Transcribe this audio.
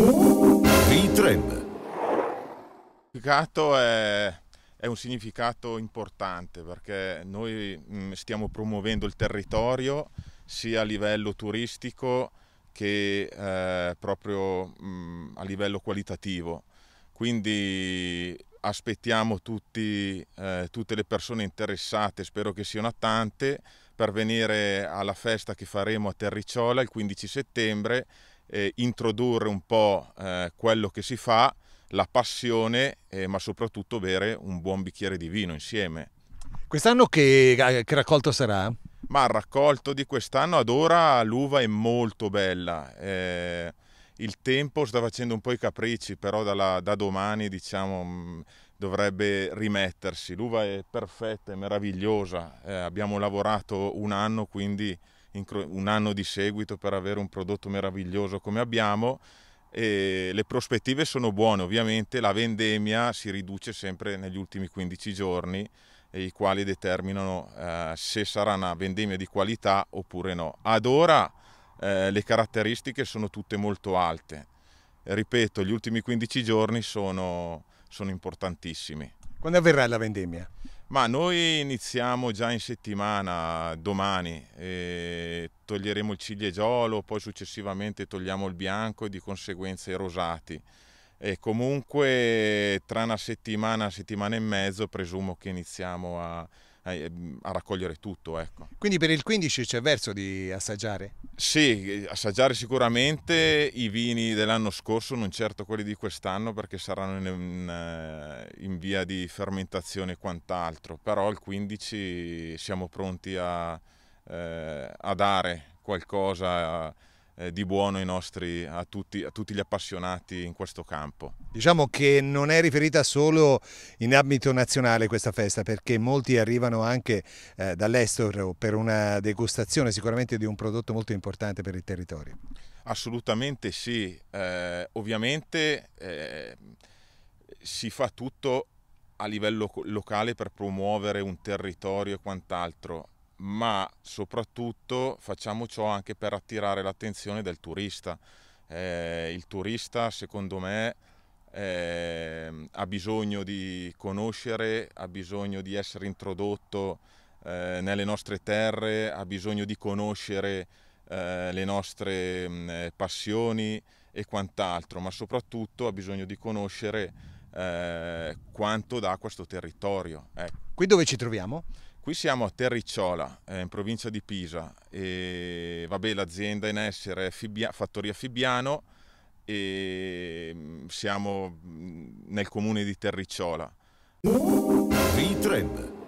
Il Significato è è un significato importante perché noi mm, stiamo promuovendo il territorio sia a livello turistico che eh, proprio mh, mm, a livello qualitativo. Quindi aspettiamo tutti, eh, tutte le persone interessate, spero che siano tante, per venire alla festa che faremo a Terricciola il 15 settembre eh, introdurre un po' eh, quello che si fa, la passione, eh, ma soprattutto bere un buon bicchiere di vino insieme. Quest'anno che, eh, che raccolto sarà? Ma il raccolto di quest'anno ad ora l'uva è molto bella. Eh, il tempo sta facendo un po' i capricci, però dalla, da domani diciamo, mm, dovrebbe rimettersi. L'uva è perfetta, è meravigliosa. Eh, abbiamo lavorato un anno, quindi un anno di seguito per avere un prodotto meraviglioso come abbiamo. E le prospettive sono buone, ovviamente la vendemmia si riduce sempre negli ultimi 15 giorni, i quali determinano eh, se sarà una vendemmia di qualità oppure no. Ad ora eh, le caratteristiche sono tutte molto alte. Ripeto, gli ultimi 15 giorni sono, sono importantissimi. Quando avverrà la vendemmia? Ma noi iniziamo già in settimana, domani, toglieremo il ciliegiolo, poi successivamente togliamo il bianco e di conseguenza i rosati. E comunque tra una settimana, una settimana e mezzo presumo che iniziamo a, eh, ehm, a raccogliere tutto. Ecco. Quindi per il 15 c'è verso di assaggiare? Sì, assaggiare sicuramente i vini dell'anno scorso, non certo quelli di quest'anno perché saranno in, in eh, via di fermentazione e quant'altro, però il 15 siamo pronti a, eh, a dare qualcosa. A, eh, di buono nostri, a, tutti, a, tutti, gli appassionati in questo campo. Diciamo che non è riferita solo in ambito nazionale questa festa perché molti arrivano anche eh, dall'estero per una degustazione sicuramente di un prodotto molto importante per il territorio. Assolutamente sì, eh, ovviamente eh, si fa tutto a livello locale per promuovere un territorio e quant'altro, ma soprattutto facciamo ciò anche per attirare l'attenzione del turista. Eh, il turista, secondo me, eh, ha bisogno di conoscere, ha bisogno di essere introdotto eh, nelle nostre terre, ha bisogno di conoscere eh, le nostre mh, passioni e quant'altro, ma soprattutto ha bisogno di conoscere eh, quanto dà questo territorio. Ecco. Qui dove ci troviamo? Qui siamo a Terricciola, eh, in provincia di Pisa, e vabbè, l'azienda in essere è Fibbia, Fattoria Fibbiano e mm, siamo mm, nel comune di Terricciola. V-Trend